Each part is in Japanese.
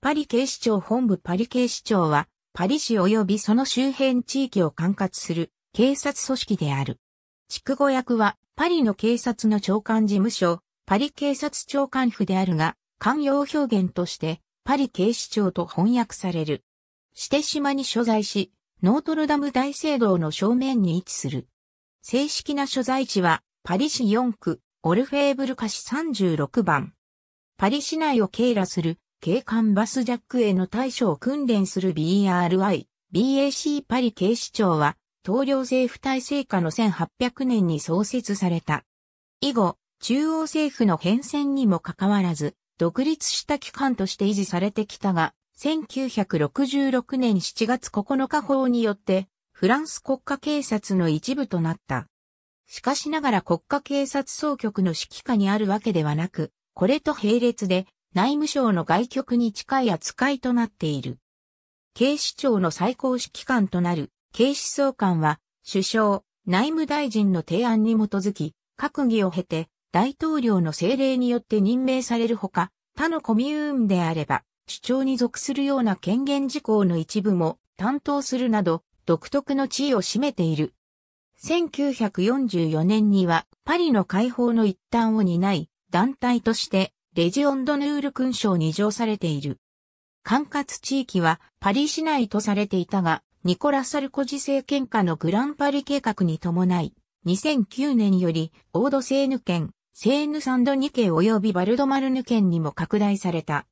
パリ警視庁本部パリ警視庁は、パリ市及びその周辺地域を管轄する警察組織である。区語役は、パリの警察の長官事務所、パリ警察長官府であるが、官用表現として、パリ警視庁と翻訳される。して島に所在し、ノートルダム大聖堂の正面に位置する。正式な所在地は、パリ市4区、オルフェーブルカ市36番。パリ市内を経路する警官バスジャックへの対処を訓練する BRI、BAC パリ警視庁は、東領政府体制下の1800年に創設された。以後、中央政府の変遷にもかかわらず、独立した機関として維持されてきたが、1966年7月9日法によって、フランス国家警察の一部となった。しかしながら国家警察総局の指揮下にあるわけではなく、これと並列で内務省の外局に近い扱いとなっている。警視庁の最高指揮官となる警視総監は、首相、内務大臣の提案に基づき、閣議を経て、大統領の政令によって任命されるほか、他のコミューンであれば、主張に属するような権限事項の一部も担当するなど、独特の地位を占めている。1944年には、パリの解放の一端を担い、団体としてレジオンドヌール勲章に上されている。管轄地域はパリ市内とされていたが、ニコラ・サルコジ政権下のグランパリ計画に伴い、2009年よりオード・セーヌ県、セーヌ・サンドニ県及びバルドマルヌ県にも拡大された。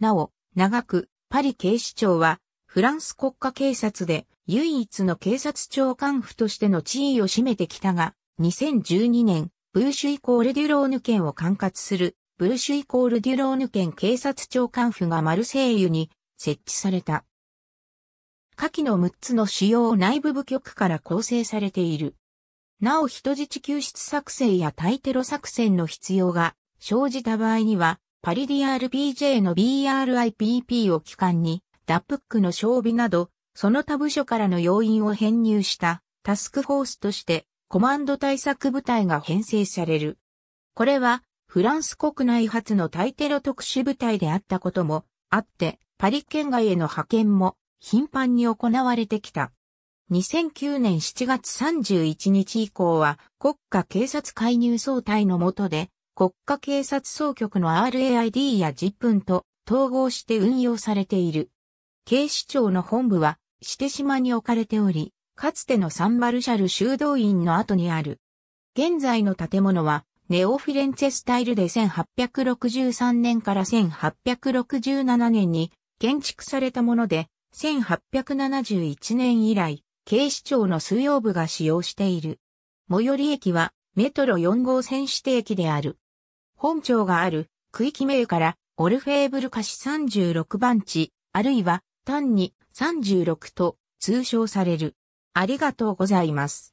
なお、長く、パリ警視庁は、フランス国家警察で唯一の警察長官府としての地位を占めてきたが、2012年、ブーシュ以降レデュローヌ県を管轄するブルシュイコールデュローヌ県警察長官府がマルセイユに設置された。下記の6つの主要内部部局から構成されている。なお人質救出作戦や対テロ作戦の必要が生じた場合には、パリ DRPJ の BRIPP を機関に、ダップックの装備など、その他部署からの要員を編入したタスクフォースとして、コマンド対策部隊が編成される。これは、フランス国内初の対テロ特殊部隊であったこともあって、パリ県外への派遣も頻繁に行われてきた。2009年7月31日以降は国家警察介入総体の下で国家警察総局の RAID やジップンと統合して運用されている。警視庁の本部は指定島に置かれており、かつてのサンバルシャル修道院の後にある。現在の建物はネオフィレンツェスタイルで1863年から1867年に建築されたもので、1871年以来、警視庁の水曜部が使用している。最寄り駅はメトロ4号線指定駅である。本庁がある区域名からオルフェーブル貸し36番地、あるいは単に36と通称される。ありがとうございます。